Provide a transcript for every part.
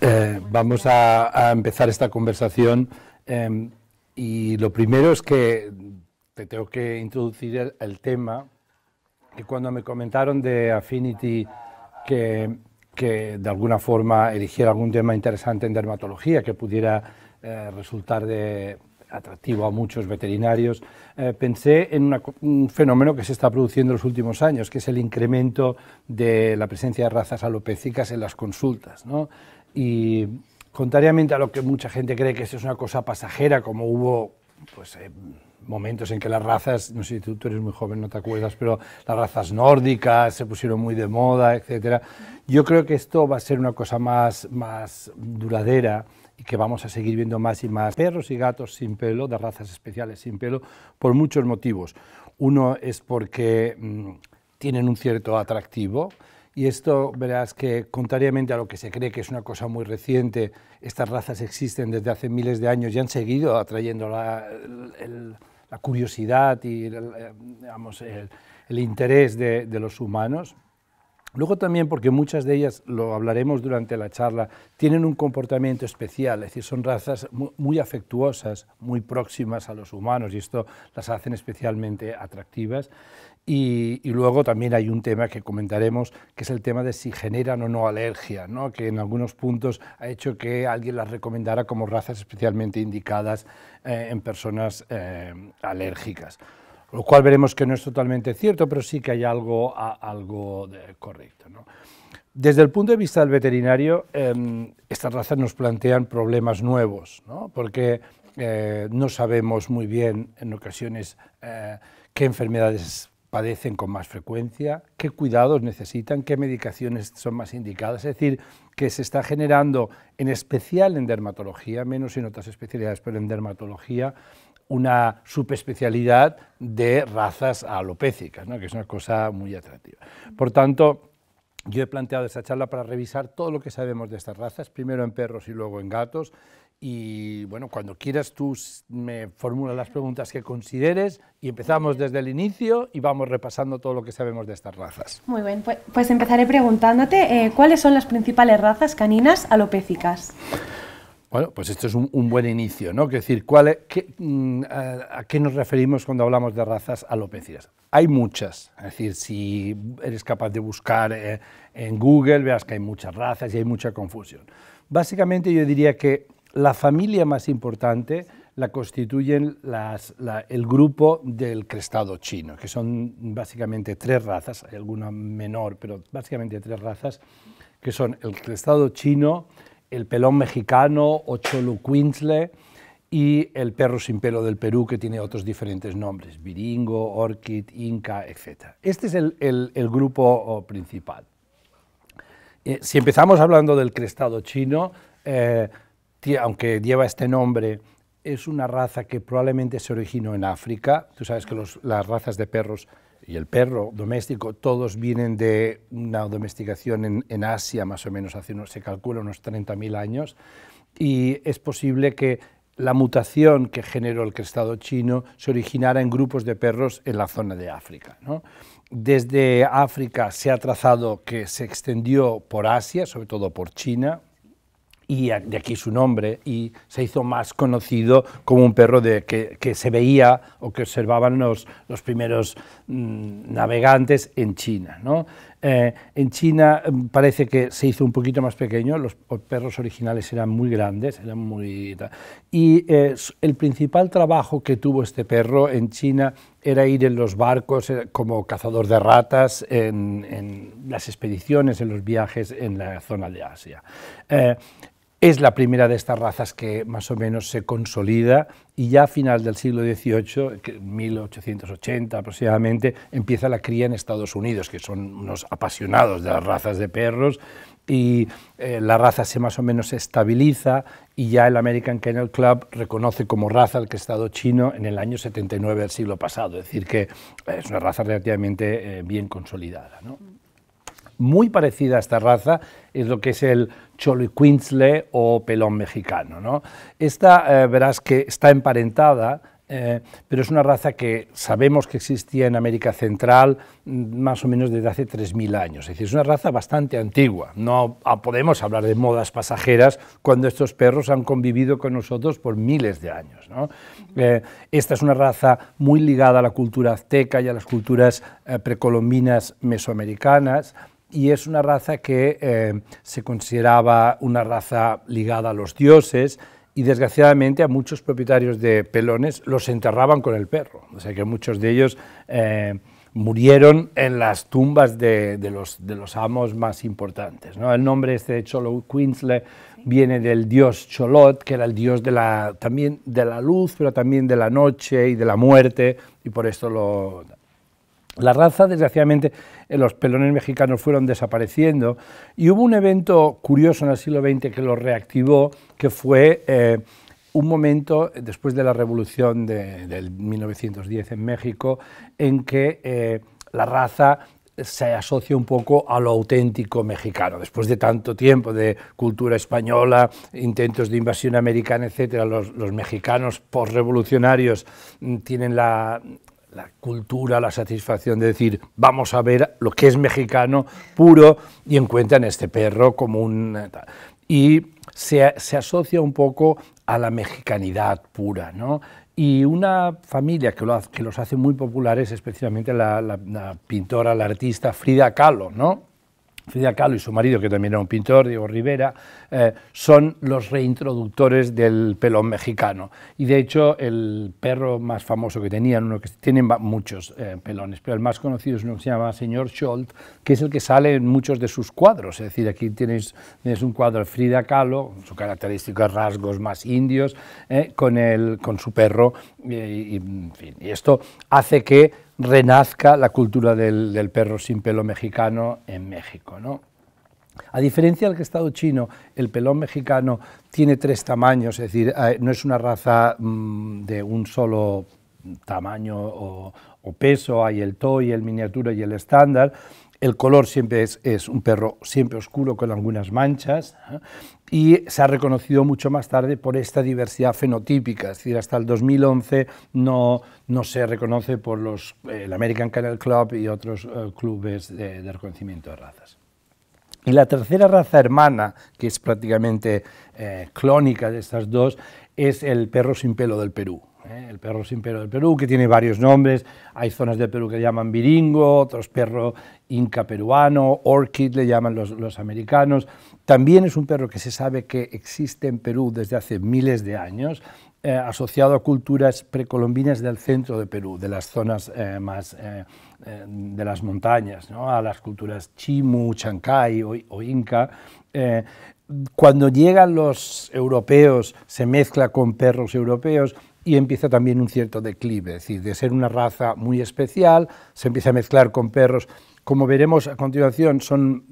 Eh, vamos a, empezar esta conversación em, y lo primero es que te tengo que introducir el, tema que cuando me comentaron de Affinity que, de alguna forma eligiera algún tema interesante en dermatología que pudiera eh, resultar de atractivo a muchos veterinarios, eh, pensé en un fenómeno que se está produciendo en los últimos años, que es el incremento de la presencia de razas alopécicas en las consultas. Y contrariamente a lo que mucha gente cree que esto es una cosa pasajera, como hubo pues, eh, momentos en que las razas, no sé, si tú eres muy joven, no te acuerdas, pero las razas nórdicas se pusieron muy de moda, etc. Yo creo que esto va a ser una cosa más, más duradera y que vamos a seguir viendo más y más perros y gatos sin pelo, de razas especiales sin pelo, por muchos motivos. Uno es porque mm, tienen un cierto atractivo, y esto, verás que, contrariamente a lo que se cree que es una cosa muy reciente, estas razas existen desde hace miles de años y han seguido atrayendo la, curiosidad y el, el, interés de, los humanos. Luego también porque muchas de ellas, lo hablaremos durante la charla, tienen un comportamiento especial, es decir, son razas muy, muy, afectuosas, muy próximas a los humanos y esto las hacen especialmente atractivas. Y, luego también hay un tema que comentaremos, que es el tema de si generan o no alergia, ¿no? que en algunos puntos ha hecho que alguien las recomendara como razas especialmente indicadas eh, en personas eh, alérgicas. Lo cual veremos que no es totalmente cierto, pero sí que hay algo, algo eh, correcto. Desde el punto de vista del veterinario, em, estas razas nos plantean problemas nuevos, ¿no? porque no sabemos muy bien en ocasiones qué enfermedades padecen con más frecuencia, qué cuidados necesitan, qué medicaciones son más indicadas. Es decir, que se está generando, en especial en dermatología, menos en otras especialidades, pero en dermatología, una subespecialidad de razas alopécicas, que es una cosa muy atractiva. Por tanto, yo he planteado esta charla para revisar todo lo que sabemos de estas razas, primero en perros y luego en gatos, y bueno, cuando quieras tú me formulas las preguntas que consideres y empezamos desde el inicio y vamos repasando todo lo que sabemos de estas razas. Muy bien, pues, pues empezaré preguntándote eh, cuáles son las principales razas caninas alopécicas. Bueno, pues esto es un, buen inicio, ¿no? Es decir, ¿cuál mm, a, qué nos referimos cuando hablamos de razas alopécicas? Hay muchas, es decir, si eres capaz de buscar eh, en Google, veas que hay muchas razas y hay mucha confusión. Básicamente yo diría que la familia más importante la constituyen el grupo del crestado chino, que son básicamente tres razas, hay alguna menor, pero básicamente tres razas, que son el crestado chino, el pelón mexicano o cholo y el perro sin pelo del Perú, que tiene otros diferentes nombres, viringo, orchid, inca, etc. Este es el, grupo oh, principal. Eh, si empezamos hablando del crestado chino, eh, aunque lleva este nombre, es una raza que probablemente se originó en África. Tú sabes que las razas de perros y el perro doméstico, todos vienen de una domesticación en, Asia, más o menos, hace unos, se calcula unos 30.000 años, y es posible que la mutación que generó el crestado chino se originara en grupos de perros en la zona de África. Desde África se ha trazado que se extendió por Asia, sobre todo por China, y de aquí su nombre, y se hizo más conocido como un perro de, que, se veía o que observaban los, los primeros mm, navegantes en China. ¿no? Eh, en China mm, parece que se hizo un poquito más pequeño, los perros originales eran muy grandes, eran muy... Y eh, el principal trabajo que tuvo este perro en China era ir en los barcos eh, como cazador de ratas en, las expediciones, en los viajes en la zona de Asia. Es la primera de estas razas que más o menos se consolida y ya a final del siglo XVIII, 1880 aproximadamente, empieza la cría en Estados Unidos, que son unos apasionados de las razas de perros y eh, la raza se más o menos estabiliza y ya el American Kennel Club reconoce como raza al estado chino en el año 79 del siglo pasado, es decir que es una raza relativamente eh, bien consolidada muy parecida a esta raza es lo que es el Queensley, o pelón mexicano. Esta eh, verás que está emparentada eh, pero es una raza que sabemos que existía en América Central mm, más o menos desde hace 3.000 años. Es decir, es una raza bastante antigua. No podemos hablar de modas pasajeras cuando estos perros han convivido con nosotros por miles de años. Eh, esta es una raza muy ligada a la cultura azteca y a las culturas precolombinas mesoamericanas y es una raza que eh, se consideraba una raza ligada a los dioses y desgraciadamente a muchos propietarios de pelones los enterraban con el perro. O sea que muchos de ellos eh, murieron en las tumbas de, los, de los, amos más importantes. ¿no? El nombre este de Cholo Quinsley viene del dios Cholot, que era el dios de la, también de la luz, pero también de la noche y de la muerte, y por esto lo... La raza, desgraciadamente, eh, los pelones mexicanos fueron desapareciendo y hubo un evento curioso en el siglo XX que los reactivó, que fue eh, un momento eh, después de la revolución de, 1910 en México, en que la raza se asocia un poco a lo auténtico mexicano. Después de tanto tiempo de cultura española, intentos de invasión americana, etcétera, los, los mexicanos postrevolucionarios mm, tienen la, la cultura, la satisfacción de decir, vamos a ver lo que es mexicano puro y encuentran este perro como un... Y se, asocia un poco a la mexicanidad pura, ¿no? Y una familia que, los hace muy populares especialmente la pintora, la artista Frida Kahlo, ¿no? Frida Kahlo y su marido, que también era un pintor, Diego Rivera, eh, son los reintroductores del pelón mexicano. Y de hecho, el perro más famoso que tenían, uno que tienen muchos eh, pelones, pero el más conocido es uno que se llama señor Scholz, que es el que sale en muchos de sus cuadros. Es decir, aquí tienes, un cuadro de Frida Kahlo, su de rasgos más indios, eh, con, el, con su perro. y esto hace que renazca la cultura del, perro sin pelo mexicano en México. ¿no? A diferencia del estado chino, el pelón mexicano tiene tres tamaños, es decir, eh, no es una raza mm, de un solo tamaño o peso, hay el toy, el miniatura y el estándar, el color siempre es, un perro siempre oscuro con algunas manchas ¿eh? y se ha reconocido mucho más tarde por esta diversidad fenotípica, es decir, hasta el 2011 no, se reconoce por los, eh, el American Kennel Club y otros eh, clubes de, reconocimiento de razas. Y la tercera raza hermana, que es prácticamente clónica de estas dos, es el perro sin pelo del Perú. ¿eh? el perro sin perro del Perú, que tiene varios nombres. Hay zonas del Perú que le llaman biringo, otros perro inca peruano, orchid le llaman los, americanos. También es un perro que se sabe que existe en Perú desde hace miles de años, eh, asociado a culturas precolombinas del centro de Perú, de las zonas eh, más de las montañas, a las culturas chimu, chancay o inca. cuando llegan los europeos, se mezcla con perros europeos, y empieza también un cierto declive, es decir, de ser una raza muy especial, se empieza a mezclar con perros, como veremos a continuación, son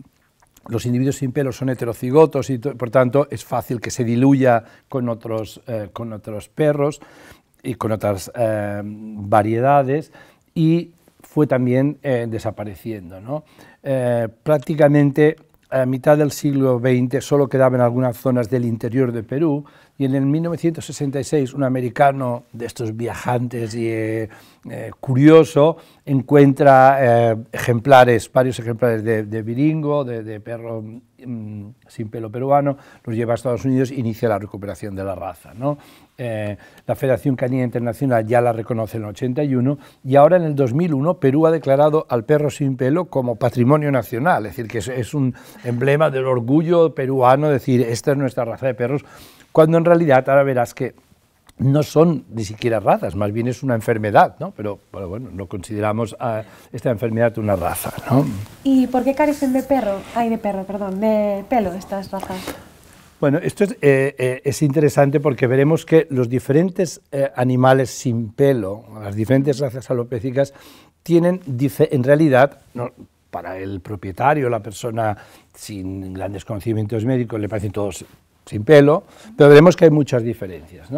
los individuos sin pelo son heterocigotos y por tanto es fácil que se diluya con otros, eh, con otros perros y con otras eh, variedades y fue también eh, desapareciendo. ¿no? prácticamente a mitad del siglo XX solo quedaban algunas zonas del interior de Perú y en el 1966 un americano de estos viajantes y eh, eh, curioso encuentra eh, ejemplares, varios ejemplares de, de de, perro mm, sin pelo peruano, los lleva a Estados Unidos e inicia la recuperación de la raza. la Federación Canina Internacional ya la reconoce en el 81 y ahora en el 2001 Perú ha declarado al perro sin pelo como patrimonio nacional, es decir, que es, es un emblema del orgullo peruano, decir, esta es nuestra raza de perros cuando en realidad ahora verás que no son ni siquiera razas, más bien es una enfermedad, ¿no? Pero, bueno, no consideramos a esta enfermedad una raza, ¿no? ¿Y por qué carecen de perro? Hay de perro, perdón, de pelo estas razas. Bueno, esto es, eh, eh, es interesante porque veremos que los diferentes eh, animales sin pelo, las diferentes razas alopécicas, tienen en realidad, no, para el propietario, la persona sin grandes conocimientos médicos, le parecen todos sin pelo, pero veremos que hay muchas diferencias.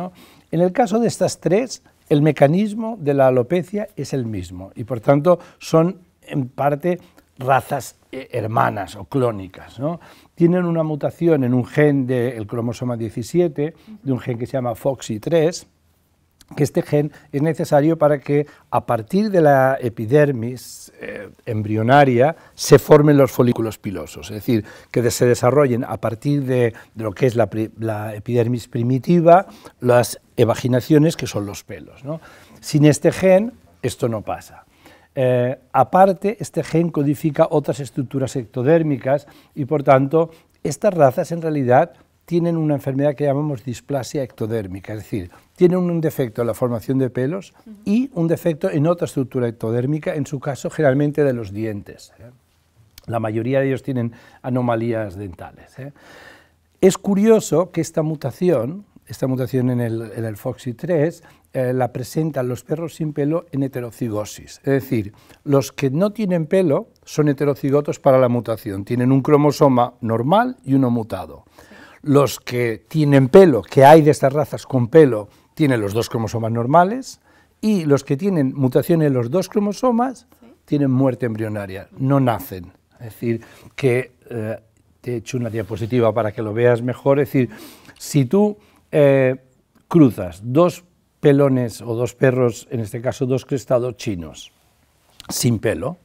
En el caso de estas tres, el mecanismo de la alopecia es el mismo y por tanto son en parte razas eh, hermanas o clónicas. Tienen una mutación en un gen del cromosoma 17, de un gen que se llama foxi 3 que este gen es necesario para que a partir de la epidermis eh, embrionaria se formen los folículos pilosos, es decir, que se desarrollen a partir de, lo que es la, epidermis primitiva las evaginaciones que son los pelos. Sin este gen esto no pasa. Eh, aparte, este gen codifica otras estructuras ectodérmicas y por tanto estas razas en realidad tienen una enfermedad que llamamos displasia ectodérmica, es decir, tienen un defecto en la formación de pelos y un defecto en otra estructura ectodérmica, en su caso generalmente de los dientes. ¿eh? La mayoría de ellos tienen anomalías dentales. ¿eh? Es curioso que esta mutación, esta mutación en el, FOXY3, eh, la presentan los perros sin pelo en heterocigosis. Es decir, los que no tienen pelo son heterocigotos para la mutación, tienen un cromosoma normal y uno mutado los que tienen pelo, que hay de estas razas con pelo, tienen los dos cromosomas normales, y los que tienen mutación en los dos cromosomas tienen muerte embrionaria, no nacen. Es decir, que eh, te he hecho una diapositiva para que lo veas mejor. Es decir, si tú eh, cruzas dos pelones o dos perros, en este caso dos crestados chinos, sin pelo,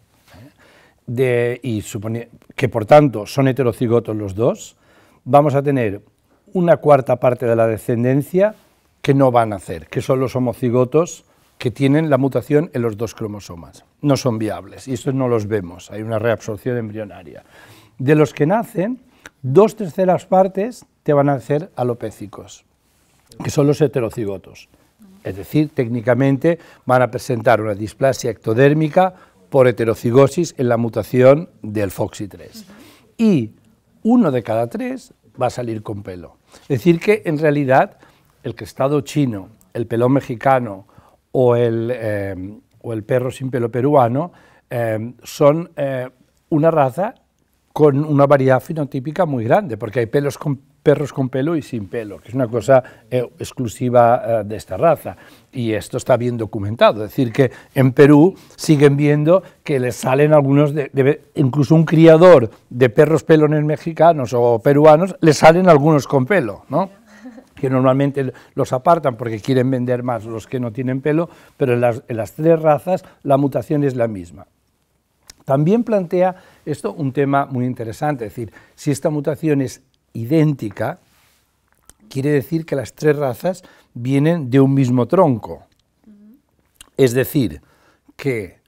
¿eh? y supone que por tanto son heterocigotos los dos, vamos a tener una cuarta parte de la descendencia que no van a hacer, que son los homocigotos que tienen la mutación en los dos cromosomas. No son viables y estos no los vemos, hay una reabsorción embrionaria. De los que nacen, dos terceras partes te van a hacer alopécicos, que son los heterocigotos. Es decir, técnicamente van a presentar una displasia ectodérmica por heterocigosis en la mutación del foxi 3 Y uno de cada tres va a salir con pelo. Es decir, que en realidad el crestado chino, el pelón mexicano o el, eh, o el perro sin pelo peruano eh, son eh, una raza con una variedad fenotípica muy grande, porque hay pelos con perros con pelo y sin pelo, que es una cosa eh, exclusiva eh, de esta raza. Y esto está bien documentado. Es decir, que en Perú siguen viendo que les salen algunos, incluso un criador de perros pelones mexicanos o peruanos, les salen algunos con pelo, ¿no? que normalmente los apartan porque quieren vender más los que no tienen pelo, pero en las, en las tres razas la mutación es la misma. También plantea esto un tema muy interesante, es decir, si esta mutación es idéntica, quiere decir que las tres razas vienen de un mismo tronco. Es decir, que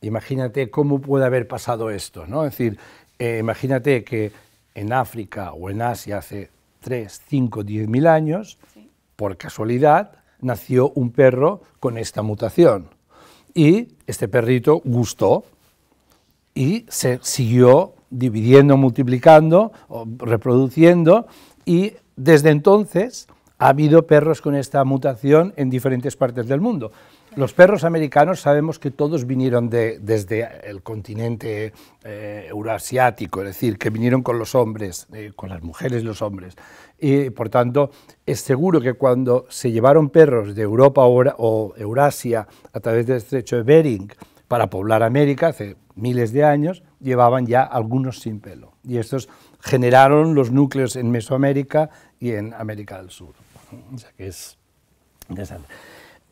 imagínate cómo puede haber pasado esto, ¿no? Es decir, eh, imagínate que en África o en Asia hace 3, 5, 10 mil años, por casualidad, nació un perro con esta mutación. Y este perrito gustó y se siguió dividiendo, multiplicando, o reproduciendo, y desde entonces ha habido perros con esta mutación en diferentes partes del mundo. Los perros americanos sabemos que todos vinieron desde el continente eh, euroasiático, es decir, que vinieron con los hombres, eh, con las mujeres y los hombres. Y por tanto, es seguro que cuando se llevaron perros de Europa o, o Eurasia a través del estrecho de Bering para poblar América hace miles de años, llevaban ya algunos sin pelo. Y estos generaron los núcleos en Mesoamérica y en América del Sur. O sea que es interesante.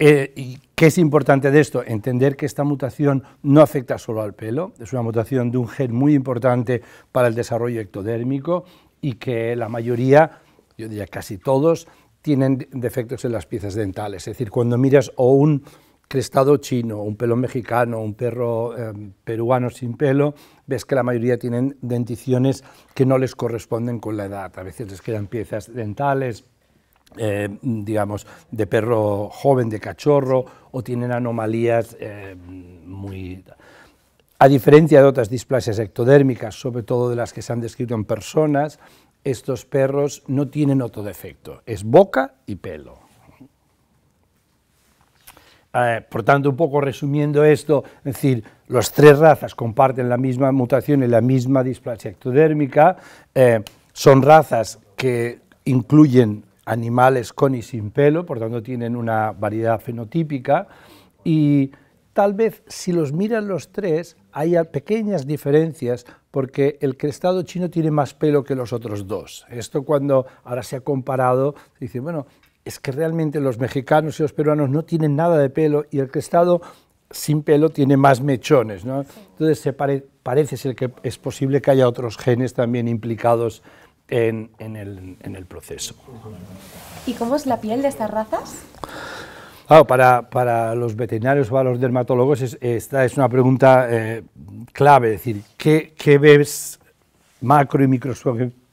Eh, ¿Y qué es importante de esto? Entender que esta mutación no afecta solo al pelo, es una mutación de un gen muy importante para el desarrollo ectodérmico y que la mayoría, yo diría casi todos, tienen defectos en las piezas dentales. Es decir, cuando miras o un crestado chino, un pelo mexicano, un perro em, peruano sin pelo, ves que la mayoría tienen denticiones que no les corresponden con la edad. A veces les quedan piezas dentales, em, digamos, de perro joven, de cachorro, o tienen anomalías em, muy... A diferencia de otras displasias ectodérmicas, sobre todo de las que se han descrito en personas, estos perros no tienen otro defecto, es boca y pelo. Eh, por tanto, un poco resumiendo esto, es decir, los tres razas comparten la misma mutación y la misma displasia ectodérmica, eh, son razas que incluyen animales con y sin pelo, por tanto tienen una variedad fenotípica y tal vez si los miran los tres hay pequeñas diferencias porque el crestado chino tiene más pelo que los otros dos. Esto cuando ahora se ha comparado, dice, bueno, es que realmente los mexicanos y los peruanos no tienen nada de pelo y el que crestado sin pelo tiene más mechones, Entonces parece ser que es posible que haya otros genes también implicados en, el, proceso. ¿Y cómo es la piel de estas razas? Ah, para, para, los veterinarios o para los dermatólogos es, esta es una pregunta eh, clave, decir, ¿qué, ves macro y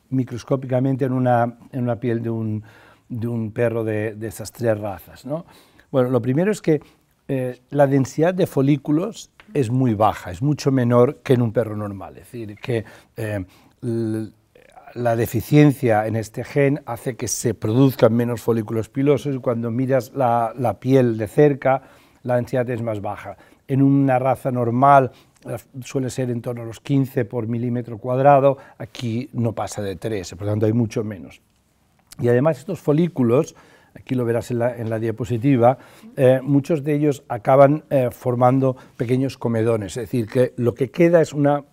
microscópicamente en una, en una piel de un, de un perro de, esas tres razas. ¿no? Bueno, lo primero es que eh, la densidad de folículos es muy baja, es mucho menor que en un perro normal. Es decir, que eh, la deficiencia en este gen hace que se produzcan menos folículos pilosos y cuando miras la, piel de cerca, la densidad es más baja. En una raza normal eh, suele ser en torno a los 15 por milímetro cuadrado, aquí no pasa de 13 por lo tanto hay mucho menos. Y además estos folículos, aquí lo verás en la, diapositiva, eh, muchos de ellos acaban eh, formando pequeños comedones, es decir, que lo que queda es una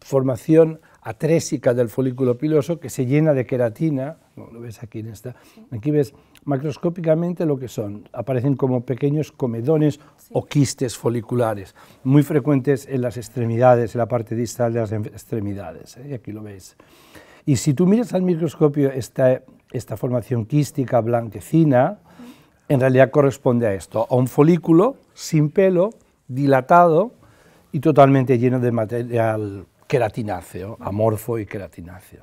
formación atrésica del folículo piloso que se llena de queratina, lo ves aquí en esta, aquí ves macroscópicamente lo que son, aparecen como pequeños comedones o quistes foliculares, muy frecuentes en las extremidades, en la parte distal de las extremidades, ¿eh? y aquí lo veis. Y si tú miras al microscopio esta, esta formación quística blanquecina, en realidad corresponde a esto, a un folículo sin pelo, dilatado y totalmente lleno de material queratináceo, amorfo y queratináceo.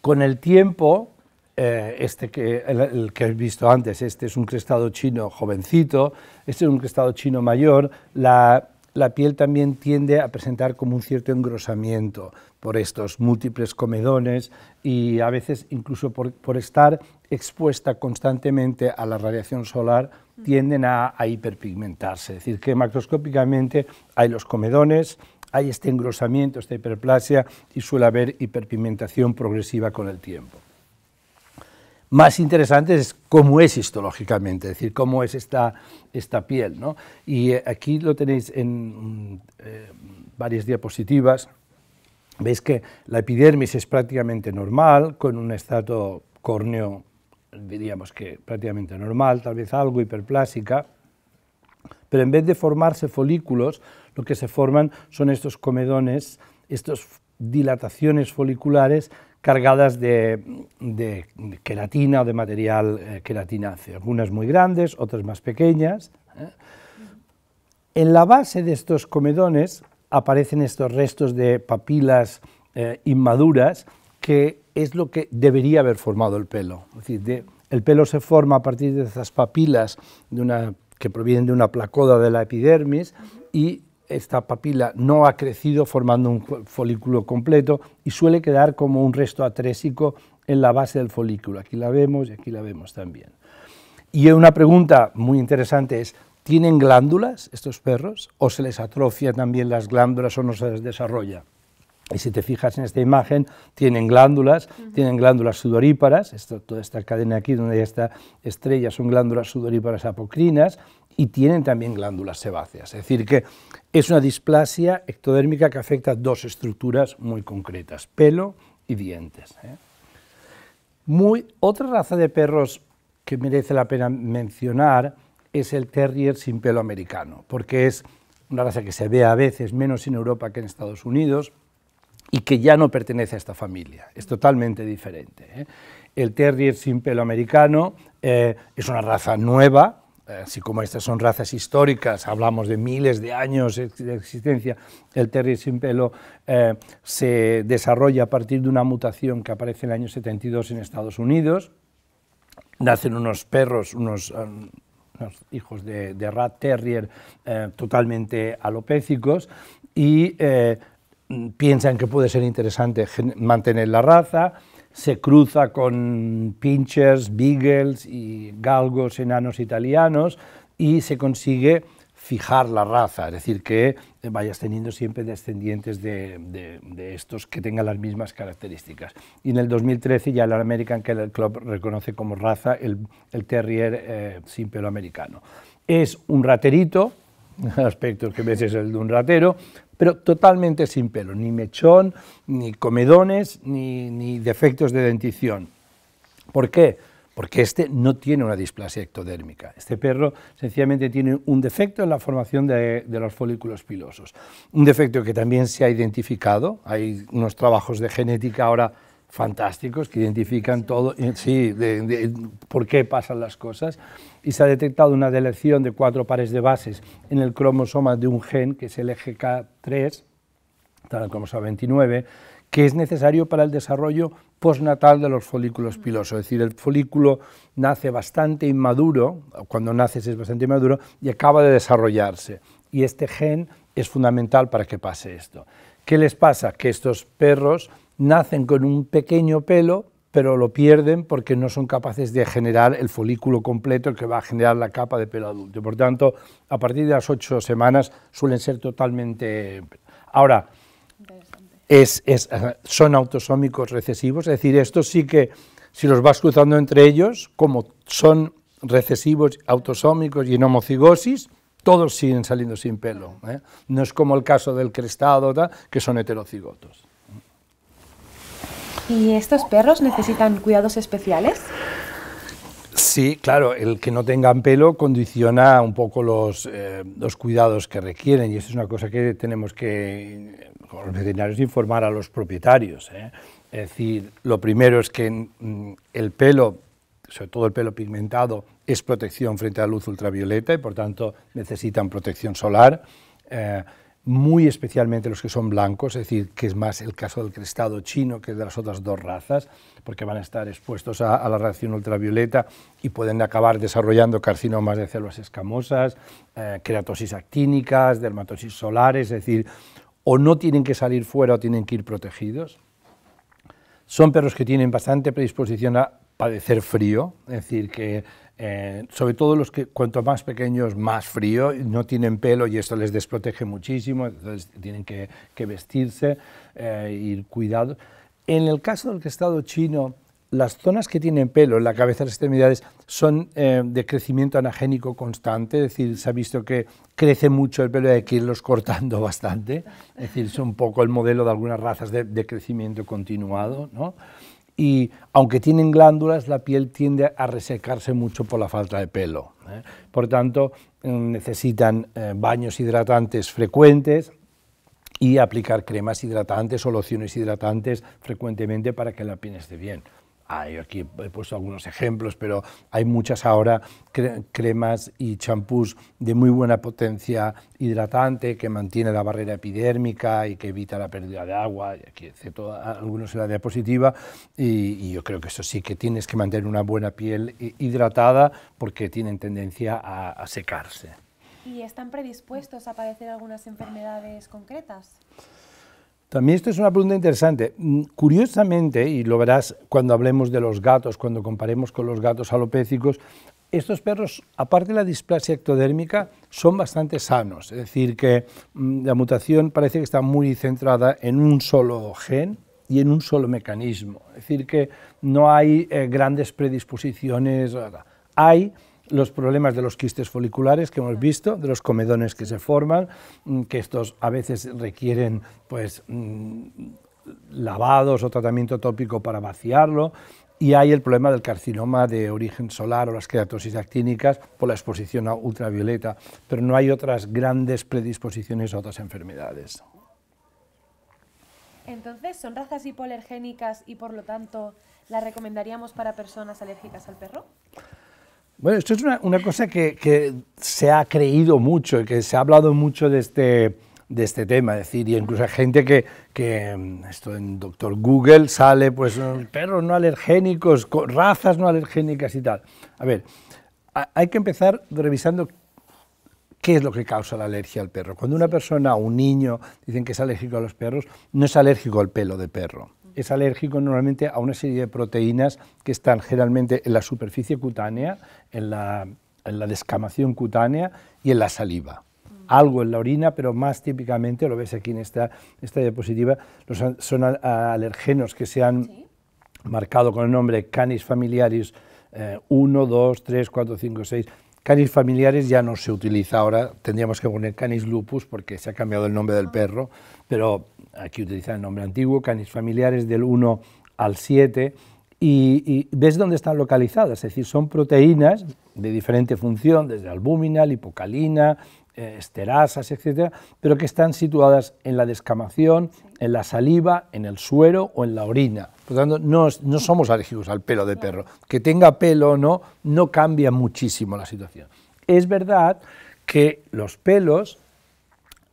Con el tiempo, eh, este que, el, que he visto antes, este es un crestado chino jovencito, este es un crestado chino mayor, la piel también tiende a presentar como un cierto engrosamiento por estos múltiples comedones y a veces incluso por, estar expuesta constantemente a la radiación solar tienden a, a hiperpigmentarse. Es decir, que macroscópicamente hay los comedones, hay este engrosamiento, esta hiperplasia y suele haber hiperpigmentación progresiva con el tiempo más interesante es cómo es histológicamente, es decir, cómo es esta, piel. Y eh, aquí lo tenéis en mm, eh, varias diapositivas. Veis que la epidermis es prácticamente normal, con un estrato córneo, diríamos que prácticamente normal, tal vez algo hiperplásica, pero en vez de formarse folículos, lo que se forman son estos comedones, estas dilataciones foliculares cargadas de, queratina o de material eh, queratináceo, algunas muy grandes, otras más pequeñas. ¿eh? En la base de estos comedones aparecen estos restos de papilas eh, inmaduras, que es lo que debería haber formado el pelo. Es decir, el pelo se forma a partir de esas papilas que provienen de una placoda de la epidermis y esta papila no ha crecido formando un folículo completo y suele quedar como un resto atrésico en la base del folículo. Aquí la vemos y aquí la vemos también. Y una pregunta muy interesante es, ¿tienen glándulas estos perros o se les atrofia también las glándulas o no se les desarrolla? Y si te fijas en esta imagen, tienen glándulas, tienen glándulas sudoríparas, toda esta cadena aquí donde hay esta estrella son glándulas sudoríparas apocrinas, y tienen también glándulas sebáceas. Es decir, que es una displasia ectodérmica que afecta a dos estructuras muy concretas, pelo y dientes. ¿eh? otra raza de perros que merece la pena mencionar es el terrier sin pelo americano, porque es una raza que se ve a veces menos en Europa que en Estados Unidos y que ya no pertenece a esta familia, es totalmente diferente. ¿eh? El terrier sin pelo americano eh, es una raza nueva, así como estas son razas históricas, hablamos de miles de años de existencia, el terrier sin pelo eh, se desarrolla a partir de una mutación que aparece en el año 72 en Estados Unidos. Nacen unos perros, unos, um, hijos de, rat terrier eh, totalmente alopécicos y eh, piensan que puede ser interesante mantener la raza se cruza con pinchers, beagles y galgos enanos italianos y se consigue fijar la raza, es decir, que vayas teniendo siempre descendientes de, estos que tengan las mismas características. Y en el 2013 ya el American Kennel Club reconoce como raza el, terrier eh, sin pelo americano. Es un raterito, aspectos aspecto que ves es el de un ratero, pero totalmente sin pelo, ni mechón, ni comedones, ni, defectos de dentición. ¿Por qué? Porque este no tiene una displasia ectodérmica. Este perro sencillamente tiene un defecto en la formación de, de, los folículos pilosos. Un defecto que también se ha identificado. Hay unos trabajos de genética ahora fantásticos que identifican todo, eh, sí, por qué pasan las cosas, y se ha detectado una delección de cuatro pares de bases en el cromosoma de un gen, que es el EGK3, tal como cromosoma 29, que es necesario para el desarrollo postnatal de los folículos pilosos. Es decir, el folículo nace bastante inmaduro, cuando nace es bastante inmaduro, y acaba de desarrollarse. Y este gen es fundamental para que pase esto. ¿Qué les pasa? Que estos perros nacen con un pequeño pelo, pero lo pierden porque no son capaces de generar el folículo completo que va a generar la capa de pelo adulto. Por tanto, a partir de las ocho semanas suelen ser totalmente... Ahora, son autosómicos recesivos, es decir, esto sí que si los vas cruzando entre ellos, como son recesivos, autosómicos y en homocigosis, todos siguen saliendo sin pelo. ¿eh? No es como el caso del crestado, que son heterocigotos. ¿Y estos perros necesitan cuidados especiales? Sí, claro, el que no tengan pelo condiciona un poco los, eh, los cuidados que requieren y eso es una cosa que tenemos que, los veterinarios, informar a los propietarios. ¿eh? Es decir, lo primero es que mm, el pelo, sobre todo el pelo pigmentado, es protección frente a la luz ultravioleta y por tanto necesitan protección solar. Eh, muy especialmente los que son blancos, es decir, que es más el caso del crestado chino que de las otras dos razas, porque van a estar expuestos a, la reacción ultravioleta y pueden acabar desarrollando carcinomas de células escamosas, eh, actínicas, dermatosis solares, es decir, o no tienen que salir fuera o tienen que ir protegidos. Son perros que tienen bastante predisposición a padecer frío, es decir, que eh, sobre todo los que cuanto más pequeños más frío, no tienen pelo y esto les desprotege muchísimo, entonces tienen que, vestirse, eh, ir cuidados. En el caso del estado chino, las zonas que tienen pelo en la cabeza, las extremidades, son eh, de crecimiento anagénico constante, es decir, se ha visto que crece mucho el pelo y hay que irlos cortando bastante, es decir, es un poco el modelo de algunas razas de, crecimiento continuado, y aunque tienen glándulas, la piel tiende a resecarse mucho por la falta de pelo. ¿eh? Por tanto, eh, necesitan eh, baños hidratantes frecuentes y aplicar cremas hidratantes o lociones hidratantes frecuentemente para que la piel esté bien aquí he puesto algunos ejemplos, pero hay muchas ahora cremas y champús de muy buena potencia hidratante que mantiene la barrera epidérmica y que evita la pérdida de agua. Aquí excepto algunos en la diapositiva. Y, yo creo que eso sí que tienes que mantener una buena piel hidratada porque tienen tendencia a, a secarse. ¿Y están predispuestos a padecer algunas enfermedades concretas? También esto es una pregunta interesante. Mm, curiosamente, y lo verás cuando hablemos de los gatos, cuando comparemos con los gatos alopécicos, estos perros, aparte de la displasia ectodérmica, son bastante sanos. Es decir, que mm, la mutación parece que está muy centrada en un solo gen y en un solo mecanismo. Es decir, que no hay eh, grandes predisposiciones. Hay los problemas de los quistes foliculares que hemos visto, de los comedones que se forman, mm, que estos a veces requieren pues mm, lavados o tratamiento tópico para vaciarlo, y hay el problema del carcinoma de origen solar o las queratosis actínicas por la exposición a ultravioleta, pero no hay otras grandes predisposiciones a otras enfermedades. Entonces, ¿son razas hipoalergénicas y por lo tanto las recomendaríamos para personas alérgicas al perro? Bueno, esto es una, cosa que, se ha creído mucho, y que se ha hablado mucho de este, de este tema, es decir, y incluso hay gente que, mm, esto en Doctor Google sale, pues, eh, perros no alergénicos, razas no alergénicas y tal. A ver, hay que empezar revisando qué es lo que causa la alergia al perro. Cuando una persona o un niño dicen que es alérgico a los perros, no es alérgico al pelo de perro es alérgico normalmente a una serie de proteínas que están generalmente en la superficie cutánea en la, descamación cutánea y en la saliva. Algo en la orina, pero más típicamente, lo ves aquí en esta, diapositiva, son alergenos que se han marcado con el nombre canis familiaris 1, 2, 3, 4, 5, 6. Canis familiares ya no se utiliza ahora, tendríamos que poner canis lupus porque se ha cambiado el nombre del ah. perro, pero aquí utilizan el nombre antiguo, canis familiares del 1 al 7 y, ves dónde están localizadas, es decir, son proteínas de diferente función, desde albúmina, lipocalina, eh, esterasas, etcétera, pero que están situadas en la descamación, en la saliva, en el suero o en la orina. Por lo tanto, no, somos alérgicos al pelo de perro. Que tenga pelo o no, no cambia muchísimo la situación. Es verdad que los pelos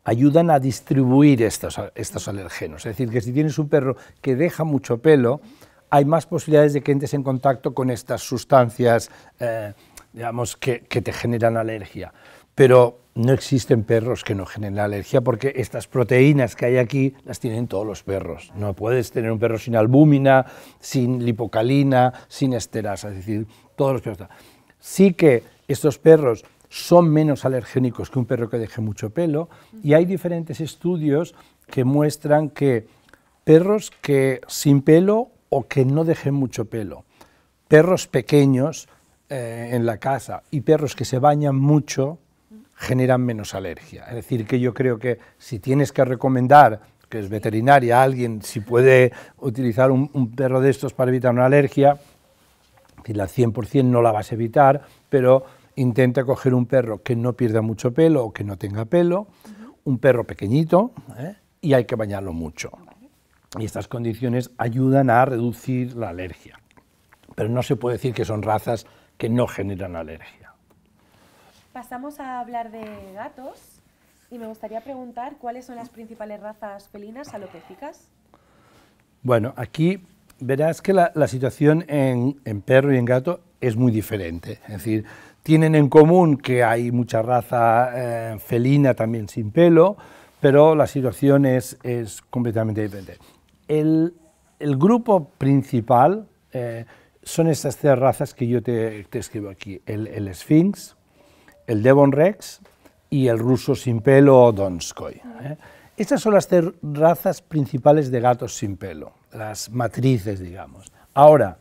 ayudan a distribuir estos, estos alergenos. Es decir, que si tienes un perro que deja mucho pelo, hay más posibilidades de que entres en contacto con estas sustancias, eh, digamos, que, te generan alergia. Pero no existen perros que no generen alergia porque estas proteínas que hay aquí las tienen todos los perros. No puedes tener un perro sin albúmina, sin lipocalina, sin esterasa, es decir, todos los perros. Sí que estos perros son menos alergénicos que un perro que deje mucho pelo y hay diferentes estudios que muestran que perros que sin pelo o que no dejen mucho pelo. Perros pequeños eh, en la casa y perros que se bañan mucho generan menos alergia. Es decir, que yo creo que si tienes que recomendar, que es veterinaria, a alguien si puede utilizar un, perro de estos para evitar una alergia, la 100% no la vas a evitar, pero intenta coger un perro que no pierda mucho pelo o que no tenga pelo, un perro pequeñito, ¿eh? y hay que bañarlo mucho y estas condiciones ayudan a reducir la alergia. Pero no se puede decir que son razas que no generan alergia. Pasamos a hablar de gatos y me gustaría preguntar cuáles son las principales razas felinas ficas. Bueno, aquí verás que la, situación en, perro y en gato es muy diferente. Es decir, tienen en común que hay mucha raza eh, felina también sin pelo, pero la situación es completamente diferente el, grupo principal eh, son estas tres razas que yo te, escribo aquí, el, Sphinx, el Devon Rex y el ruso sin pelo Donskoy. ¿eh? Estas son las tres razas principales de gatos sin pelo, las matrices, digamos. Ahora,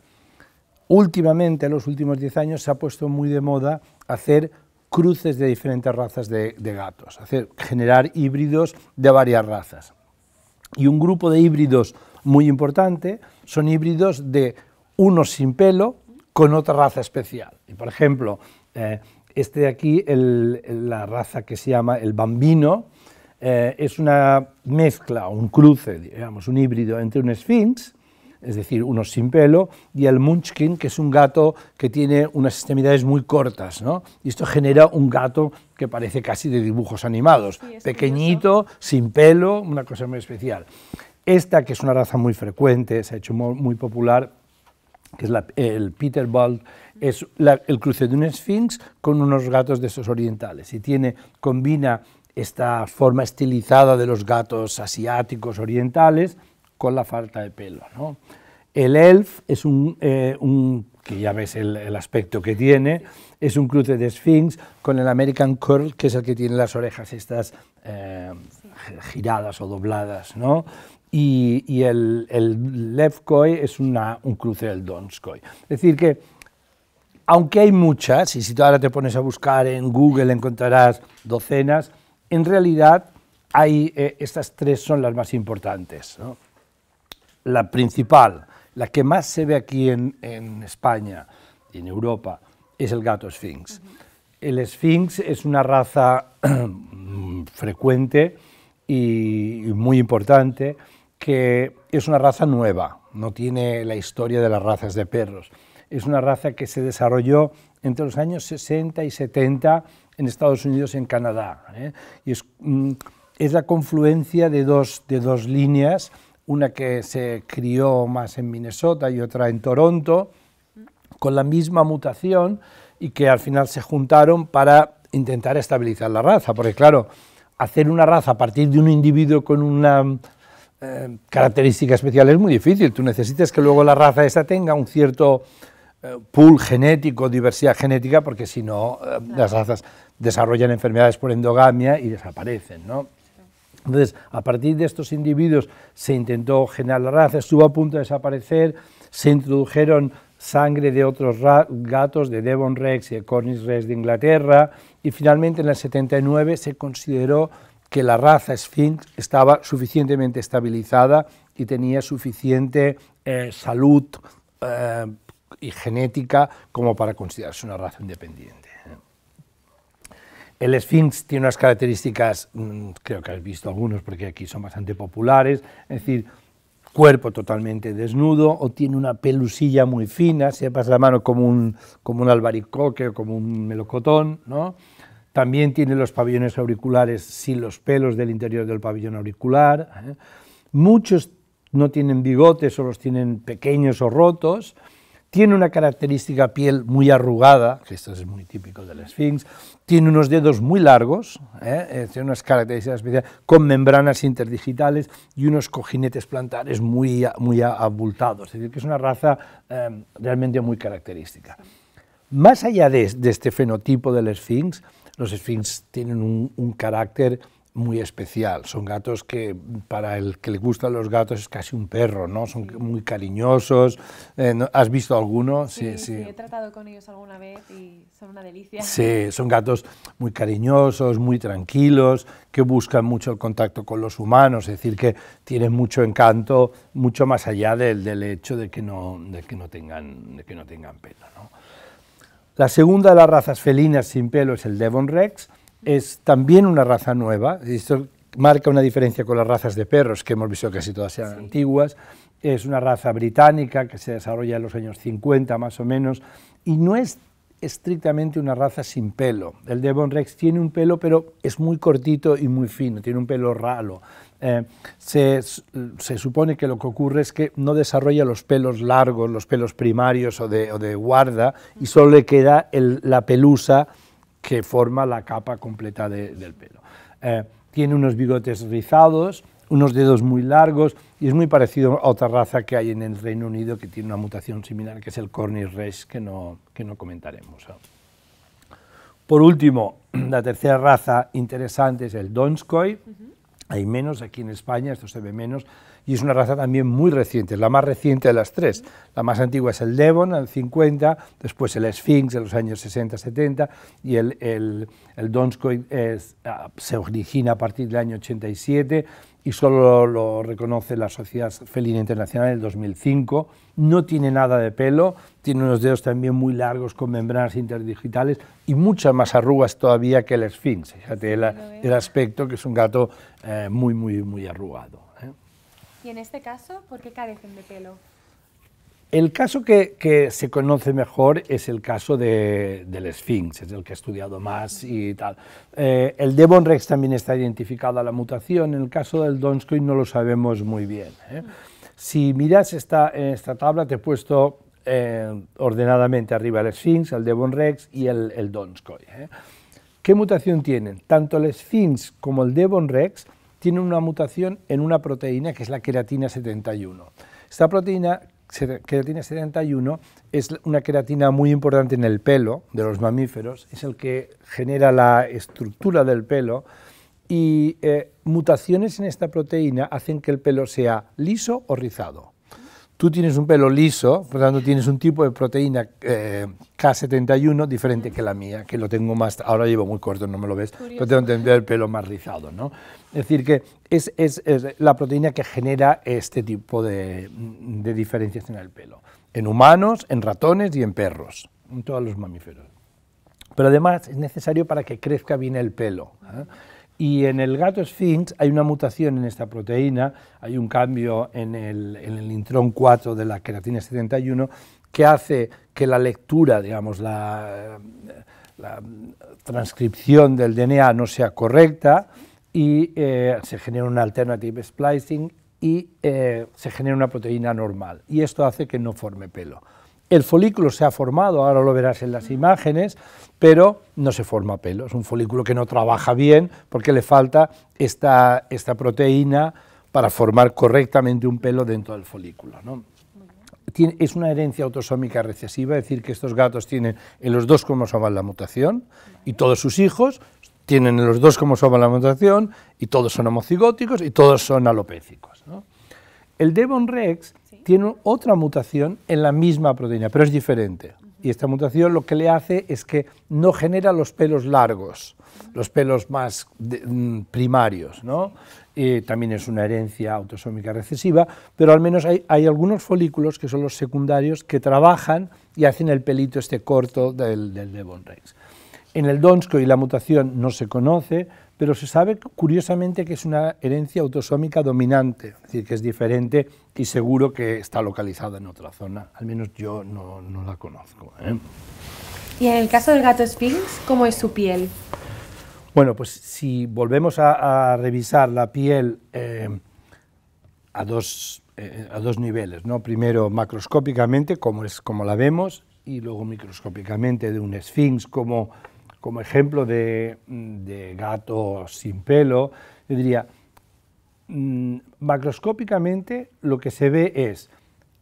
últimamente, en los últimos 10 años, se ha puesto muy de moda hacer cruces de diferentes razas de, de gatos, hacer, generar híbridos de varias razas y un grupo de híbridos muy importante son híbridos de unos sin pelo con otra raza especial. Y por ejemplo, eh, este de aquí, la raza que se llama el bambino, eh, es una mezcla, un cruce, digamos, un híbrido entre un esfinge, es decir, unos sin pelo, y el munchkin, que es un gato que tiene unas extremidades muy cortas, ¿no? Y esto genera un gato que parece casi de dibujos animados, pequeñito, sin pelo, una cosa muy especial. Esta, que es una raza muy frecuente, se ha hecho muy popular, que es el Peterbald, es el cruce de un sphinx con unos gatos de esos orientales y tiene, combina esta forma estilizada de los gatos asiáticos orientales con la falta de pelo. El elf es eh, un, que ya ves el, el aspecto que tiene, es un cruce de Sphinx con el American Curl, que es el que tiene las orejas estas eh, giradas o dobladas, Y, el, el Levkoi es un cruce del Donskoy. Es decir, que aunque hay muchas, y si tú ahora te pones a buscar en Google encontrarás docenas, en realidad hay, eh, estas tres son las más importantes. La principal, la que más se ve aquí en, en España y en Europa, es el gato Sphinx. El Sphinx es una raza frecuente y muy importante que es una raza nueva, no tiene la historia de las razas de perros. Es una raza que se desarrolló entre los años 60 y 70 en Estados Unidos y en Canadá. ¿eh? Mm, es, la confluencia de dos líneas, una que se crió más en Minnesota y otra en Toronto, con la misma mutación y que al final se juntaron para intentar estabilizar la raza, porque claro, hacer una raza a partir de un individuo con una eh, característica especial es muy difícil, tú necesitas que luego la raza esa tenga un cierto eh, pool genético, diversidad genética, porque si no, eh, las razas desarrollan enfermedades por endogamia y desaparecen, ¿no? Entonces, a partir de estos individuos se intentó generar la raza, estuvo a punto de desaparecer, se introdujeron sangre de otros gatos de Devon Rex y de Cornish Rex de Inglaterra, y finalmente en el 79 se consideró que la raza Sphinx estaba suficientemente estabilizada y tenía suficiente eh, salud eh, y genética como para considerarse una raza independiente. El Sphinx tiene unas características, mm, creo que has visto algunos porque aquí son bastante populares, es decir, cuerpo totalmente desnudo o tiene una pelusilla muy fina, se pasa la mano como un, como un albaricoque o como un melocotón, ¿no? También tiene los pabellones auriculares sin los pelos del interior del pabellón auricular. ¿eh? Muchos no tienen bigotes o los tienen pequeños o rotos. Tiene una característica piel muy arrugada, que esto es muy típico del Sphinx. Tiene unos dedos muy largos, ¿eh? Eh, tiene unas características especiales, con membranas interdigitales y unos cojinetes plantares muy, muy abultados. Es decir, que es una raza em, realmente muy característica. Más allá de, este fenotipo del Sphinx, los Sphinx tienen un carácter muy especial. Son gatos que para el que le gustan los gatos es casi un perro, ¿no? Son muy cariñosos. Eh, ¿Has visto alguno? Sí sí, He tratado con ellos alguna vez y son una delicia. Sí, son gatos muy cariñosos, muy tranquilos, que buscan mucho el contacto con los humanos, es decir, que tienen mucho encanto, mucho más allá del, del hecho de que no, de que no tengan, de que no tengan pelo, La segunda de las razas felinas sin pelo es el Devon Rex es también una raza nueva, esto marca una diferencia con las razas de perros, que hemos visto que casi todas sean antiguas, es una raza británica que se desarrolla en los años 50 más o menos, y no es estrictamente una raza sin pelo. El Devon Rex tiene un pelo, pero es muy cortito y muy fino, tiene un pelo ralo. Eh, se, supone que lo que ocurre es que no desarrolla los pelos largos, los pelos primarios o de, guarda, y solo le queda la pelusa que forma la capa completa del pelo. Eh, tiene unos bigotes rizados, unos dedos muy largos y es muy parecido a otra raza que hay en el Reino Unido que tiene una mutación similar, que es el Cornish Rex, que no, que no comentaremos. Por último, la tercera raza interesante es el Donskoy hay menos aquí en España, esto se ve menos, y es una raza también muy reciente, la más reciente de las tres. La más antigua es el Devon, el 50, después el Sphinx de los años 60-70, y el, el, el es, ah, se origina a partir del año 87, y solo lo reconoce la Sociedad Felina Internacional en el 2005. No tiene nada de pelo, tiene unos dedos también muy largos con membranas interdigitales y muchas más arrugas todavía que el Sphinx. Fíjate el, aspecto que es un gato eh, muy, muy, muy arrugado. ¿eh? ¿Y en este caso, por qué carecen de pelo? El caso que, se conoce mejor es el caso de, del Sphinx, es el que he estudiado más y tal. Eh, el Devon Rex también está identificado a la mutación, en el caso del Donskoy no lo sabemos muy bien. ¿eh? Si miras esta, esta tabla, te he puesto eh, ordenadamente arriba el Sphinx, el Devon Rex y el, el Donskoy. ¿Qué mutación tienen? Tanto el Sphinx como el Devon Rex tienen una mutación en una proteína que es la queratina 71. Esta proteína keratina 71 es una queratina muy importante en el pelo de los mamíferos, es el que genera la estructura del pelo y eh, mutaciones en esta proteína hacen que el pelo sea liso o rizado. Tú tienes un pelo liso, por lo tanto tienes un tipo de proteína eh, K71 diferente que la mía, que lo tengo más, ahora llevo muy corto, no me lo ves, pero tengo el pelo más rizado, ¿no? Es decir, que es, la proteína que genera este tipo de, diferenciación diferencias en el pelo, en humanos, en ratones y en perros, en todos los mamíferos. Pero además es necesario para que crezca bien el pelo. ¿eh? Y en el gato Sphinx hay una mutación en esta proteína, hay un cambio en el, en intrón 4 de la queratina 71 que hace que la lectura, digamos, la, la transcripción del DNA no sea correcta y eh, se genera un alternative splicing y eh, se genera una proteína normal y esto hace que no forme pelo. El folículo se ha formado, ahora lo verás en las imágenes, pero no se forma pelo. Es un folículo que no trabaja bien porque le falta esta, esta proteína para formar correctamente un pelo dentro del folículo. es una herencia autosómica recesiva, es decir, que estos gatos tienen en los dos cromosomas la mutación y todos sus hijos tienen los dos como soma la mutación y todos son homocigóticos y todos son alopécicos. El Devon Rex tiene otra mutación en la misma proteína, pero es diferente. Y esta mutación lo que le hace es que no genera los pelos largos, los pelos más mm, primarios. Eh, también es una herencia autosómica recesiva, pero al menos hay, algunos folículos que son los secundarios que trabajan y hacen el pelito este corto del Devon Rex. En el y la mutación no se conoce, pero se sabe curiosamente que es una herencia autosómica dominante, es decir, que es diferente y seguro que está localizada en otra zona. Al menos yo no, la conozco. ¿eh? ¿Y en el caso del gato Sphinx, cómo es su piel? Bueno, pues si volvemos a, revisar la piel eh, a, dos, eh, a dos niveles, ¿no? primero macroscópicamente, como, es, como la vemos, y luego microscópicamente de un Sphinx, como como ejemplo de, de gato sin pelo, diría, mm, macroscópicamente lo que se ve es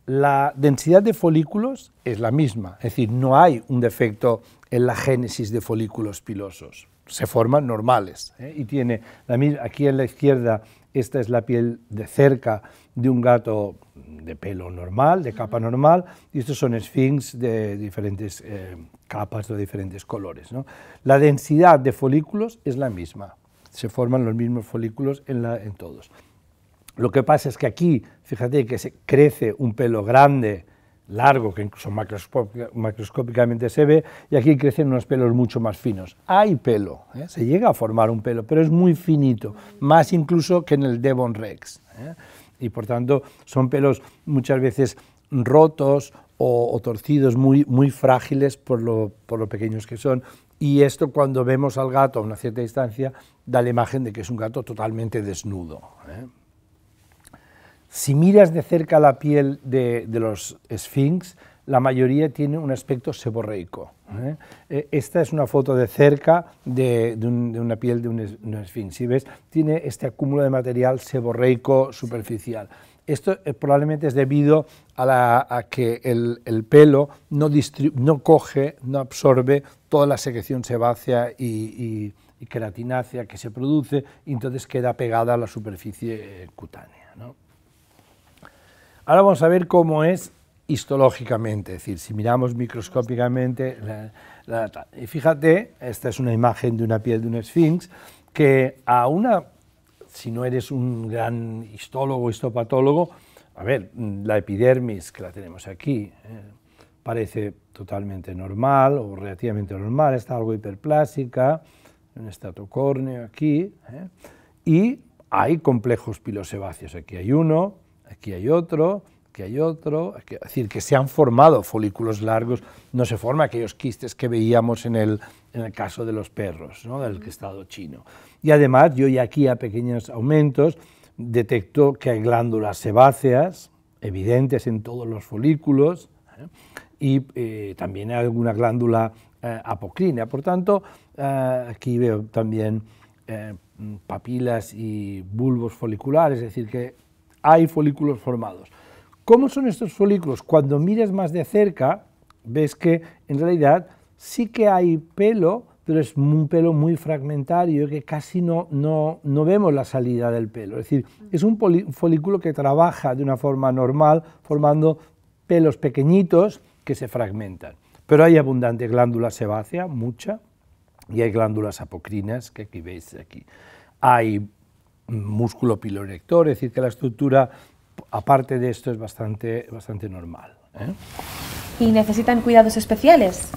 la densidad de folículos es la misma, es decir, no hay un defecto en la génesis de folículos pilosos, se forman normales. ¿eh? Y tiene, aquí en la izquierda, esta es la piel de cerca de un gato de pelo normal, de capa normal, y estos son esfinges de diferentes eh, capas, de diferentes colores. La densidad de folículos es la misma, se forman los mismos folículos en, todos. Lo que pasa es que aquí, fíjate que se crece un pelo grande, largo, que incluso macroscópicamente se ve, y aquí crecen unos pelos mucho más finos. Hay pelo, ¿eh? se llega a formar un pelo, pero es muy finito, más incluso que en el Devon Rex. ¿eh? y por tanto son pelos muchas veces rotos o, torcidos, muy, muy frágiles por lo, pequeños que son. Y esto cuando vemos al gato a una cierta distancia da la imagen de que es un gato totalmente desnudo. ¿eh? Si miras de cerca la piel de, los Sphinx, la mayoría tiene un aspecto seborreico. ¿eh? Eh, esta es una foto de cerca de, una piel de un, es, Si ves, tiene este acúmulo de material seborreico superficial. Esto eh, probablemente es debido a, que el, pelo no, no, coge, no absorbe toda la secreción sebácea y, y, que se produce y entonces queda pegada a la superficie cutánea. Ahora vamos a ver cómo es histológicamente, es decir, si miramos microscópicamente, la, y fíjate, esta es una imagen de una piel de un sphinx que a una, si no eres un gran histólogo, o histopatólogo, a ver, la epidermis que la tenemos aquí, eh, parece totalmente normal o relativamente normal, está algo hiperplásica, un estrato córneo aquí, eh, y hay complejos pilosebáceos, aquí hay uno, aquí hay otro, que hay otro, es decir, que se han formado folículos largos, no se forman aquellos quistes que veíamos en el, caso de los perros, ¿no? del estado chino. Y además, yo ya aquí a pequeños aumentos detecto que hay glándulas sebáceas, evidentes en todos los folículos, ¿eh? y eh, también hay alguna glándula eh, apocrínea, Por tanto, aquí veo también papilas y bulbos foliculares, es decir, que hay folículos formados. ¿Cómo son estos folículos? Cuando miras más de cerca, ves que en realidad sí que hay pelo, pero es un pelo muy fragmentario que casi no, no, no vemos la salida del pelo. Es decir, es un folículo que trabaja de una forma normal, formando pelos pequeñitos que se fragmentan. Pero hay abundante glándula sebácea, mucha, y hay glándulas apocrinas, que aquí veis aquí. Hay músculo pilorector, es decir, que la estructura aparte de esto es bastante, bastante normal. ¿eh? ¿Y necesitan cuidados especiales?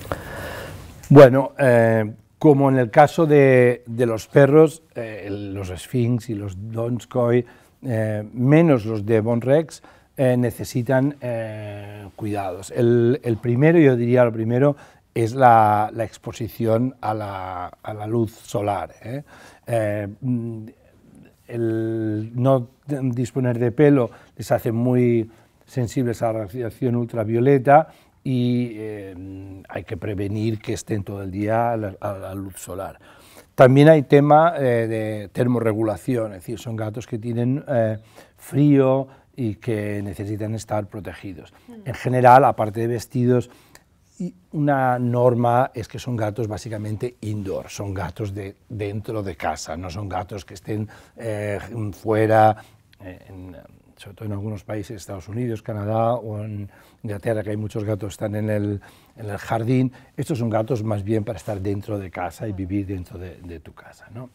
Bueno, eh, como en el caso de, los perros, eh, los Sphinx y los Donskoy, menos los Devon Rex, necesitan cuidados. El, primero, yo diría lo primero, es la, exposición a la, a la, luz solar. Mm, el no disponer de pelo les hace muy sensibles a la radiación ultravioleta y eh, hay que prevenir que estén todo el día a la, luz solar. También hay tema eh, de termorregulación, es decir, son gatos que tienen eh, frío y que necesitan estar protegidos. Mm. En general, aparte de vestidos y una norma es que son gatos básicamente indoor, son gatos de dentro de casa, no son gatos que estén eh, fuera, eh, en, sobre todo en algunos países, Estados Unidos, Canadá o en Inglaterra, que hay muchos gatos que están en el, en el jardín. Estos son gatos más bien para estar dentro de casa y vivir dentro de, de tu casa. ¿no?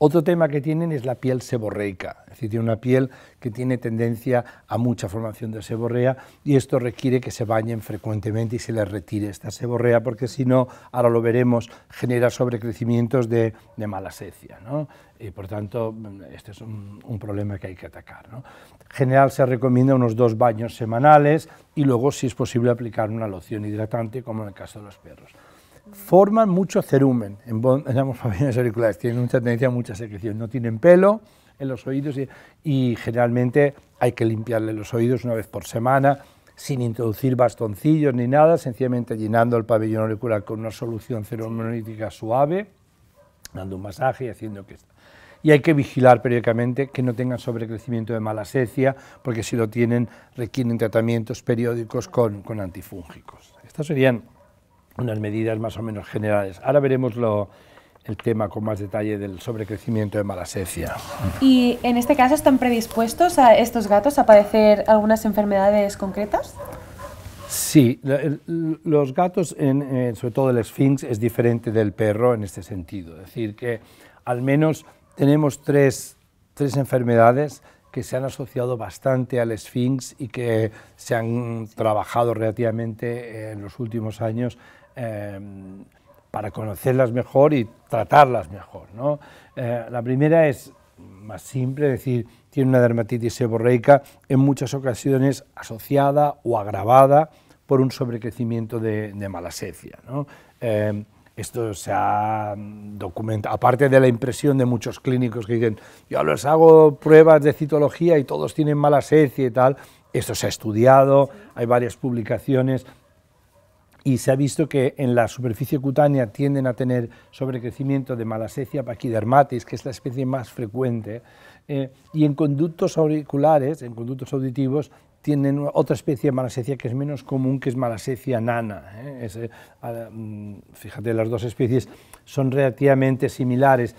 Otro tema que tienen es la piel seborreica, es decir, tiene una piel que tiene tendencia a mucha formación de seborrea y esto requiere que se bañen frecuentemente y se les retire esta seborrea porque si no, ahora lo veremos, genera sobrecrecimientos de, mala malasecia. Y por tanto, este es un, problema que hay que atacar. general se recomienda unos dos baños semanales y luego, si es posible, aplicar una loción hidratante como en el caso de los perros forman mucho cerumen en, pabellones auriculares, tienen mucha tendencia a mucha secreción, no tienen pelo en los oídos y, generalmente hay que limpiarle los oídos una vez por semana sin introducir bastoncillos ni nada, sencillamente llenando el pabellón auricular con una solución cerumenolítica suave, dando un masaje y haciendo que y hay que vigilar periódicamente que no tengan sobrecrecimiento de malasecia, porque si lo tienen requieren tratamientos periódicos con, con antifúngicos. Estos serían unas medidas más o menos generales. Ahora veremos lo, el tema con más detalle del sobrecrecimiento de malasecia. ¿Y en este caso están predispuestos a estos gatos a padecer algunas enfermedades concretas? Sí, los gatos, eh, sobre todo el Sphinx, es diferente del perro en este sentido. Es decir, que al menos tenemos tres, tres enfermedades que se han asociado bastante al Sphinx y que se han trabajado relativamente en los últimos años Em, para conocerlas mejor y tratarlas mejor. Eh, la primera es más simple, es decir, tiene una dermatitis seborreica en muchas ocasiones asociada o agravada por un sobrecrecimiento de, de malasecia. Em, esto se ha documentado, aparte de la impresión de muchos clínicos que dicen, yo les hago pruebas de citología y todos tienen malasecia y tal, esto se ha estudiado, hay varias publicaciones, y se ha visto que en la superficie cutánea tienden a tener sobrecrecimiento de malasecia paquidermatis, que es la especie más frecuente, eh, y en conductos auriculares, en conductos auditivos, tienen otra especie de malasecia que es menos común, que es malasecia nana. Eh. Mm, fíjate, las dos especies son relativamente similares.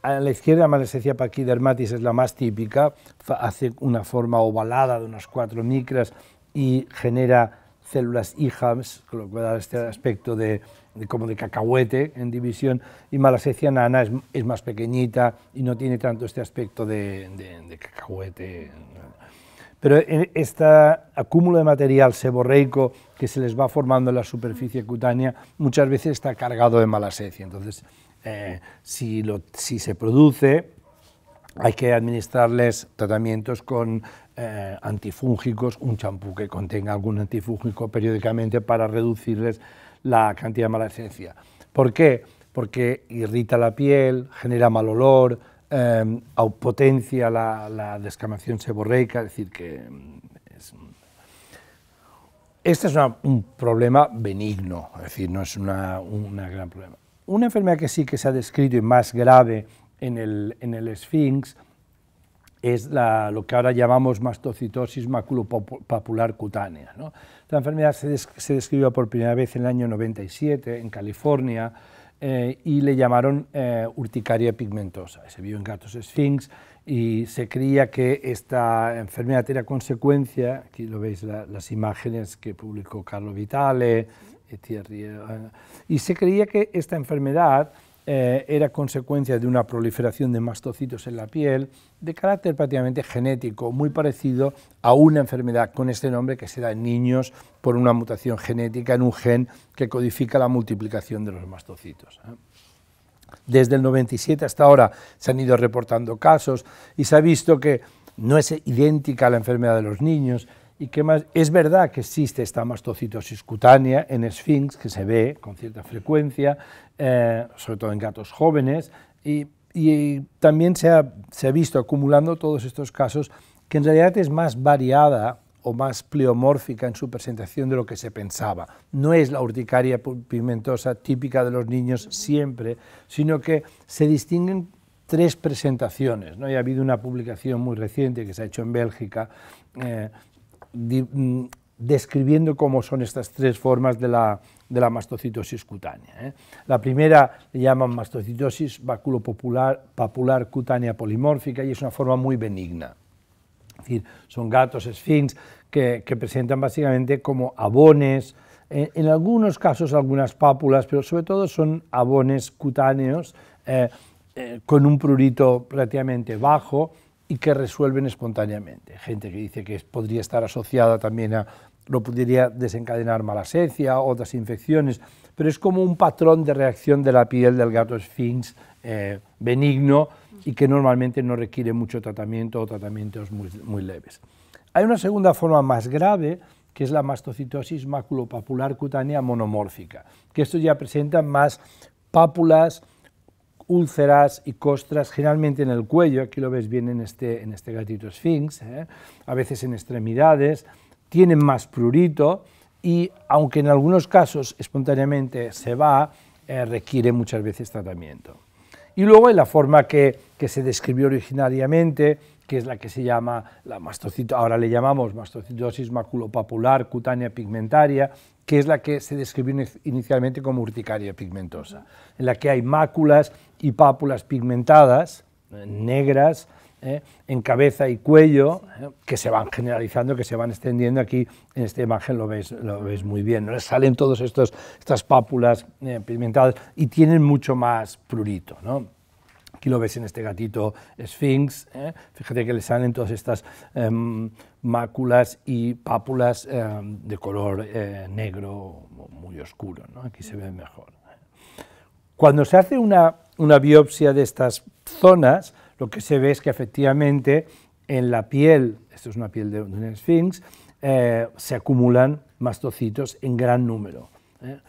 A la izquierda, malasecia paquidermatis es la más típica, hace una forma ovalada de unas cuatro micras y genera células hijas, con lo que da este aspecto de, como de cacahuete en división, y Malasecia nana es, es, más pequeñita y no tiene tanto este aspecto de, cacahuete. Pero este acúmulo de material seborreico que se les va formando en la superficie mm. cutánea muchas veces está cargado de malasecia. Entonces, eh, si, lo, si se produce, hay que administrarles tratamientos con eh, antifúngicos, un champú que contenga algún antifúngico periódicamente para reducirles la cantidad de mala esencia. ¿Por qué? Porque irrita la piel, genera mal olor, eh, potencia la, descamación seborreica, es decir, que mm, es... Este es un problema benigno, es decir, no es un gran problema. Una enfermedad que sí que se ha descrito y más grave en el, en el Sphinx es lo que ahora llamamos mastocitosis maculopapular cutánea. ¿no? Esta enfermedad se, describió por primera vez en el año 97 en California eh, y le llamaron eh, urticaria pigmentosa. Se vio en gatos Sphinx y se creía que esta enfermedad era consecuencia, aquí lo veis las imágenes que publicó Carlo Vitale, eh, y se creía que esta enfermedad eh, era consecuencia de una proliferación de mastocitos en la piel, de carácter prácticamente genético, muy parecido a una enfermedad con este nombre que se da en niños por una mutación genética en un gen que codifica la multiplicación de los mastocitos. ¿eh? Desde el 97 hasta ahora se han ido reportando casos y se ha visto que no es idéntica a la enfermedad de los niños, y más, es verdad que existe esta mastocitosis cutánea en Sphinx, que se ve con cierta frecuencia, eh, sobre todo en gatos jóvenes, y, también se ha, se ha visto acumulando todos estos casos, que en realidad es más variada o más pleomórfica en su presentación de lo que se pensaba. No es la urticaria pigmentosa típica de los niños siempre, sino que se distinguen tres presentaciones. ¿no? Y ha habido una publicación muy reciente que se ha hecho en Bélgica eh, Mm, describiendo cómo son estas tres formas de la, mastocitosis cutánea. ¿eh? La primera le llaman mastocitosis vaculopopular papular cutánea polimórfica y es una forma muy benigna. Es decir, son gatos esfins, que, presentan básicamente como abones, en, algunos casos algunas pápulas, pero sobre todo son abones cutáneos eh, eh, con un prurito relativamente bajo, y que resuelven espontáneamente. Gente que dice que podría estar asociada también a, lo podría desencadenar malasencia, otras infecciones, pero es como un patrón de reacción de la piel del gato sphinx eh, benigno y que normalmente no requiere mucho tratamiento o tratamientos muy, muy leves. Hay una segunda forma más grave, que es la mastocitosis maculopapular cutánea monomórfica, que esto ya presenta más pápulas, úlceras y costras, generalmente en el cuello, aquí lo ves bien en este, en este gatito sphinx, ¿eh? a veces en extremidades, tienen más prurito y aunque en algunos casos espontáneamente se va, eh, requiere muchas veces tratamiento. Y luego en la forma que, se describió originariamente, que es la que se llama, la mastocito, ahora le llamamos mastocitosis maculopapular cutánea pigmentaria, que es la que se describió inicialmente como urticaria pigmentosa, en la que hay máculas y pápulas pigmentadas, eh, negras, eh, en cabeza y cuello, eh, que se van generalizando, que se van extendiendo. Aquí en esta imagen lo veis, lo ves muy bien. ¿no? Les salen todas estas pápulas pigmentadas y tienen mucho más prurito. Aquí lo ves en este gatito Sphinx. Fíjate que le salen todas estas em, máculas y pápulas em, de color negro muy oscuro. ¿no? Aquí se ve mejor. Cuando se hace una, biopsia de estas zonas, lo que se ve es que efectivamente en la piel, esto es una piel de un esfinx, eh, se acumulan mastocitos en gran número. ¿eh?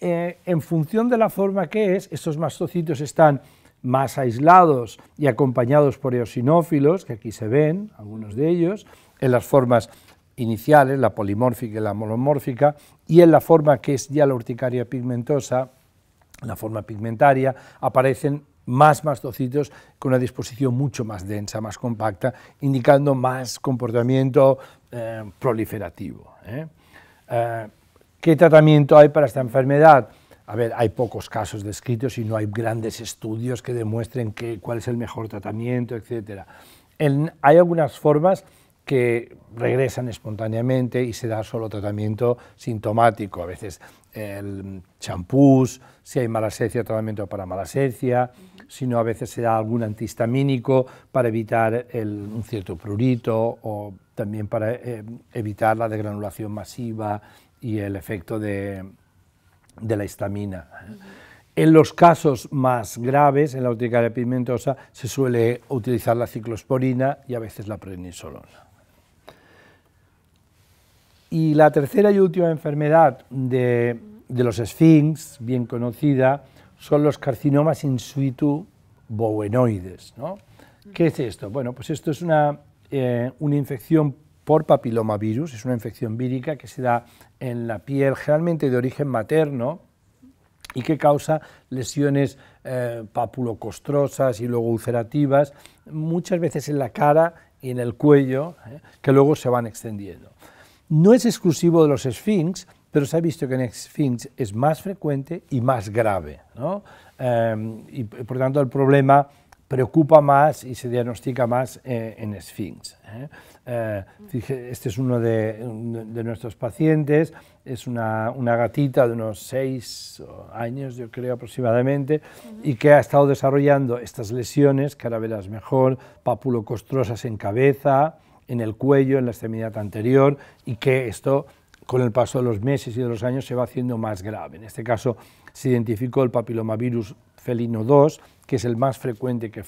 Eh, en función de la forma que es, estos mastocitos están más aislados y acompañados por eosinófilos, que aquí se ven, algunos de ellos, en las formas iniciales, la polimórfica y la monomórfica, y en la forma que es ya la urticaria pigmentosa, la forma pigmentaria, aparecen más mastocitos con una disposición mucho más densa, más compacta, indicando más comportamiento eh, proliferativo. ¿eh? ¿eh? qué tratamiento hay para esta enfermedad? A ver, hay pocos casos descritos y no hay grandes estudios que demuestren cuál es el mejor tratamiento, etc. hay algunas formas que regresan espontáneamente y se da solo tratamiento sintomático, a veces el champús, si hay malasecia, tratamiento para malasecia, si no a veces se da algún antihistamínico para evitar un cierto prurito o también para eh, evitar la degranulación masiva y el efecto de, la histamina. En los casos más graves, en la urticaria pigmentosa, se suele utilizar la ciclosporina y a veces la prednisolona. Y la tercera y última enfermedad de, los Sphinx, bien conocida, son los carcinomas in situ bowenoides. ¿Qué es esto? Bueno, pues esto es eh, una, infección por papilomavirus, es una infección vírica que se da en la piel, generalmente de origen materno, y que causa lesiones eh, papulocostrosas y luego ulcerativas, muchas veces en la cara y en el cuello, ¿eh? que luego se van extendiendo. No es exclusivo de los Sphinx, pero se ha visto que en Sphinx es más frecuente y más grave. ¿no? Em, por tanto el problema preocupa más y se diagnostica más eh, en Sphinx. ¿eh? Eh, este es uno de, nuestros pacientes, es una, gatita de unos seis años, yo creo aproximadamente, y que ha estado desarrollando estas lesiones, que ahora verás mejor, papulocostrosas en cabeza, en el cuello, en la extremidad anterior, y que esto con el paso de los meses y de los años se va haciendo más grave. En este caso se identificó el papilomavirus felino 2, que es el más frecuente que,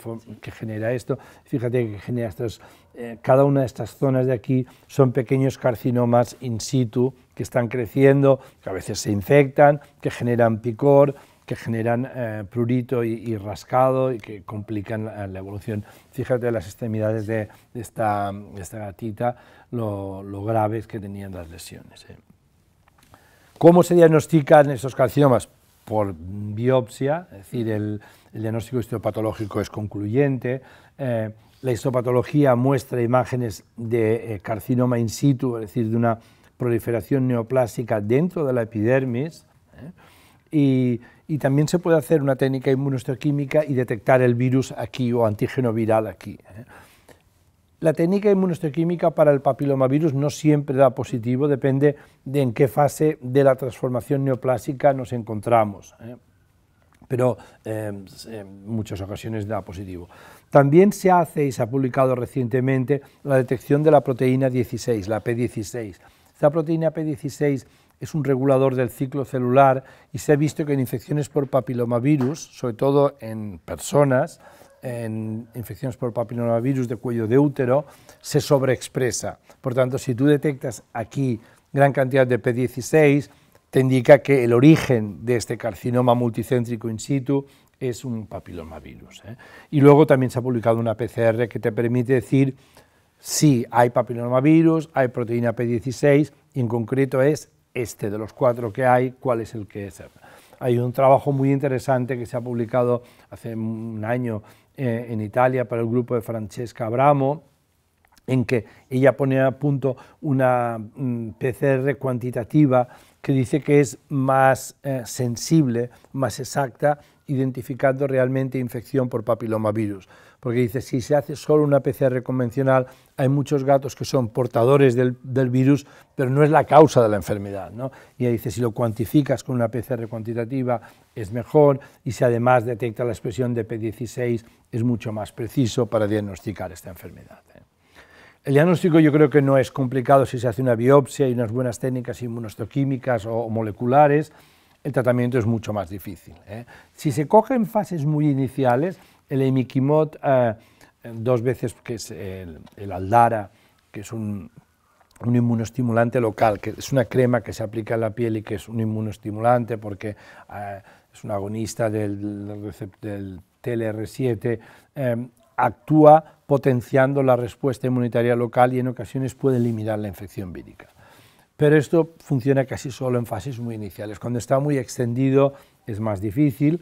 genera esto. Fíjate que genera estas, eh, cada una de estas zonas de aquí son pequeños carcinomas in situ que están creciendo, que a veces se infectan, que generan picor, que generan eh, prurito y, rascado y que complican la, evolución. Fíjate las extremidades de, esta, gatita, lo, graves que tenían las lesiones. Eh. ¿Cómo se diagnostican estos carcinomas? Por biopsia, es decir, el, diagnóstico histopatológico es concluyente. Eh, la histopatología muestra imágenes de carcinoma in situ, es decir, de una proliferación neoplásica dentro de la epidermis. Y, y también se puede hacer una técnica inmunohistoquímica y detectar el virus aquí o antígeno viral aquí. ¿eh? La técnica inmunohistoquímica para el papilomavirus no siempre da positivo, depende de en qué fase de la transformación neoplásica nos encontramos, ¿eh? pero eh, en muchas ocasiones da positivo. También se hace y se ha publicado recientemente la detección de la proteína 16, la P16. Esta proteína P16 es un regulador del ciclo celular y se ha visto que en infecciones por papilomavirus, sobre todo en personas, en infecciones por papilomavirus de cuello de útero, se sobreexpresa. Por tanto, si tú detectas aquí gran cantidad de P16, te indica que el origen de este carcinoma multicéntrico in situ es un papilomavirus. ¿eh? Y luego también se ha publicado una PCR que te permite decir si hay papilomavirus, hay proteína P16, y en concreto es este de los cuatro que hay, cuál es el que es. Hay un trabajo muy interesante que se ha publicado hace un año eh, en Italia para el grupo de Francesca Abramo, en que ella pone a punto una mm, PCR cuantitativa que dice que es más eh, sensible, más exacta, identificando realmente infección por papilomavirus porque dice, si se hace solo una PCR convencional, hay muchos gatos que son portadores del, virus, pero no es la causa de la enfermedad. ¿no? Y dice, si lo cuantificas con una PCR cuantitativa, es mejor, y si además detecta la expresión de P16, es mucho más preciso para diagnosticar esta enfermedad. ¿eh? El diagnóstico yo creo que no es complicado si se hace una biopsia y unas buenas técnicas inmunostoquímicas o moleculares. El tratamiento es mucho más difícil. ¿eh? Si se coge en fases muy iniciales, el Emikimot eh, dos veces, que es el, Aldara, que es un, un, inmunostimulante local, que es una crema que se aplica en la piel y que es un inmunostimulante porque eh, es un agonista del, del TLR7, eh, actúa potenciando la respuesta inmunitaria local y en ocasiones puede eliminar la infección vírica. Pero esto funciona casi solo en fases muy iniciales. Cuando está muy extendido es más difícil.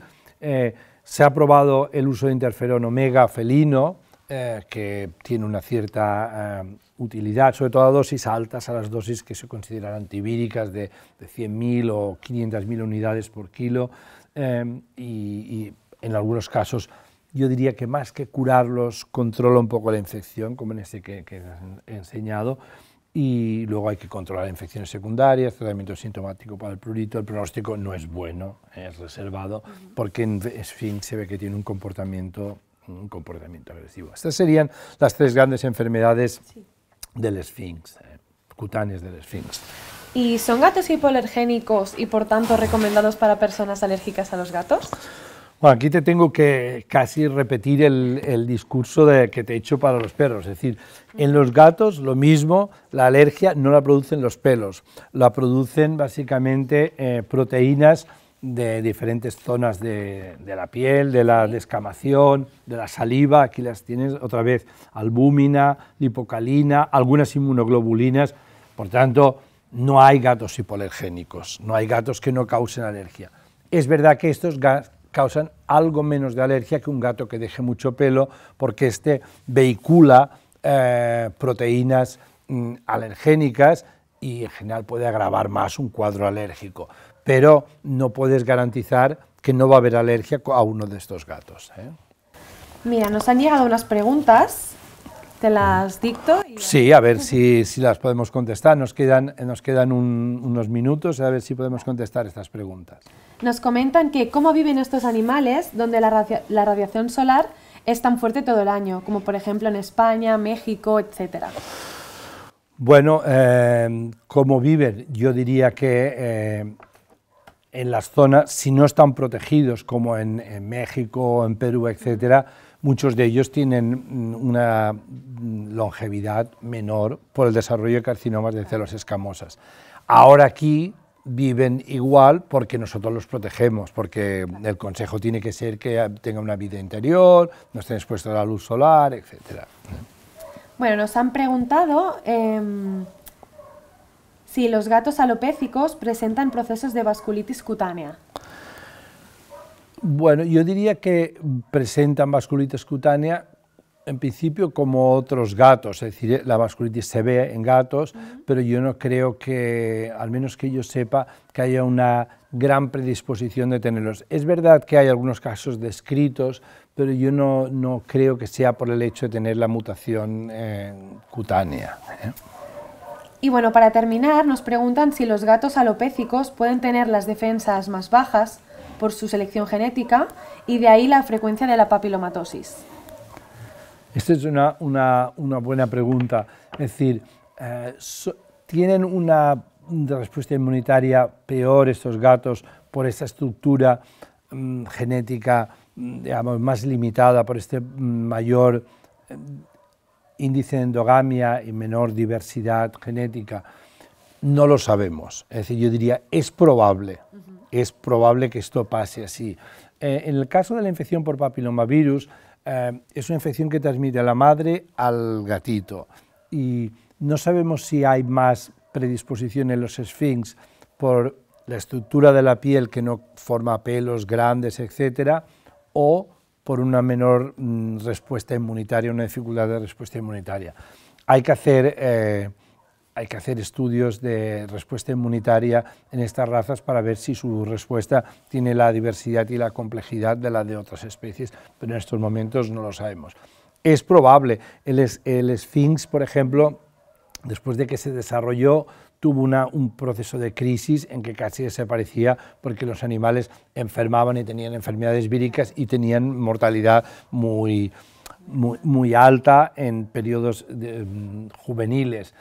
Se ha probado el uso de interferón omega felino, eh, que tiene una cierta eh, utilidad, sobre todo a dosis altas, a las dosis que se consideran antivíricas de, 100.000 o 500.000 unidades por kilo, eh, y, en algunos casos yo diría que más que curarlos controla un poco la infección, como en este que, que he enseñado, y luego hay que controlar infecciones secundarias, tratamiento sintomático para el prurito, el pronóstico no es bueno, es reservado, porque en fin se ve que tiene un comportamiento, un comportamiento agresivo. Estas serían las tres grandes enfermedades del Sphinx, eh, cutáneas del esfinx. ¿Y son gatos hipoalergénicos y por tanto recomendados para personas alérgicas a los gatos? Bueno, aquí te tengo que casi repetir el, discurso de, que te he hecho para los perros. Es decir, en los gatos lo mismo, la alergia no la producen los pelos, la producen básicamente eh, proteínas de diferentes zonas de, la piel, de la descamación, de la saliva, aquí las tienes otra vez, albúmina, lipocalina, algunas inmunoglobulinas, por tanto, no hay gatos hipolergénicos no hay gatos que no causen alergia. Es verdad que estos causan algo menos de alergia que un gato que deje mucho pelo, porque este vehicula eh, proteínas mm, alergénicas y en general puede agravar más un cuadro alérgico. Pero no puedes garantizar que no va a haber alergia a uno de estos gatos. ¿eh? Mira, nos han llegado unas preguntas ¿Te las dicto? Sí, a ver si, las podemos contestar. Nos quedan, nos quedan unos minutos a ver si podemos contestar estas preguntas. Nos comentan que cómo viven estos animales donde la, radiación solar es tan fuerte todo el año, como por ejemplo en España, México, etcétera. Bueno, eh, cómo viven, yo diría que eh, en las zonas, si no están protegidos como en, en México, en Perú, etcétera, Muchos de ellos tienen mm, una mm, longevidad menor por el desarrollo de carcinomas de células escamosas. Ahora aquí viven igual porque nosotros los protegemos, porque el consejo tiene que ser que tenga una vida interior, no estén expuestos a la luz solar, etc. Bueno, nos han preguntado em, si los gatos alopéficos presentan procesos de vasculitis cutánea. Bueno, yo diría que presentan vasculitis cutánea en principio como otros gatos, es decir, la vasculitis se ve en gatos, pero yo no creo que, al menos que yo sepa, que haya una gran predisposición de tenerlos. Es verdad que hay algunos casos descritos, pero yo no, creo que sea por el hecho de tener la mutación eh, cutánea. ¿eh? Y bueno, para terminar, nos preguntan si los gatos alopécicos pueden tener las defensas más bajas por su selección genética y de ahí la frecuencia de la papilomatosis. Esta es una, buena pregunta. Es decir, eh, ¿tienen una respuesta inmunitaria peor estos gatos por esta estructura mm, genética mm, más limitada, por este mm, mayor eh, índice de endogamia y menor diversidad genética? No lo sabemos. Es decir, yo diría, es probable es probable que esto pase así. Eh, en el caso de la infección por papilomavirus, eh, es una infección que transmite a la madre al gatito y no sabemos si hay más predisposición en los Sphinx por la estructura de la piel que no forma pelos grandes, etcétera, o por una menor mm, respuesta inmunitaria, una dificultad de respuesta inmunitaria. Hay que hacer eh, hay que hacer estudios de respuesta inmunitaria en estas razas para ver si su respuesta tiene la diversidad y la complejidad de la de otras especies, pero en estos momentos no lo sabemos. Es probable, el, Sphinx, por ejemplo, después de que se desarrolló, tuvo un proceso de crisis en que casi desaparecía porque los animales enfermaban y tenían enfermedades víricas y tenían mortalidad muy, muy, alta en periodos mm, juveniles.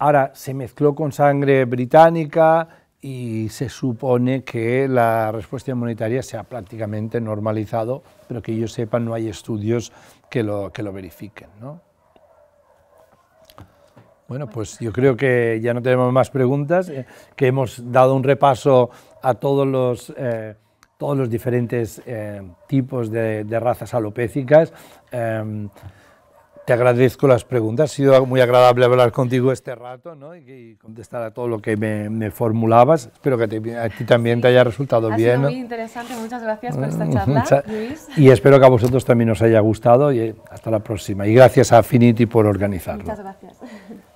Ahora, se mezcló con sangre británica y se supone que la respuesta inmunitaria se ha prácticamente normalizado, pero que yo sepa no hay estudios que lo, que lo verifiquen. ¿no? Bueno, pues yo creo que ya no tenemos más preguntas, eh, que hemos dado un repaso a todos los, eh, todos los diferentes eh, tipos de, de razas alopécicas. Em, te agradezco las preguntas. Ha sido muy agradable hablar contigo este rato ¿no? y, contestar a todo lo que me, formulabas. Espero que a ti también te haya resultado ha bien. Sido muy interesante. Muchas gracias por esta mm, charla, Luis. Y espero que a vosotros también os haya gustado. Y eh, hasta la próxima. Y gracias a Affinity por organizarlo. Muchas gracias.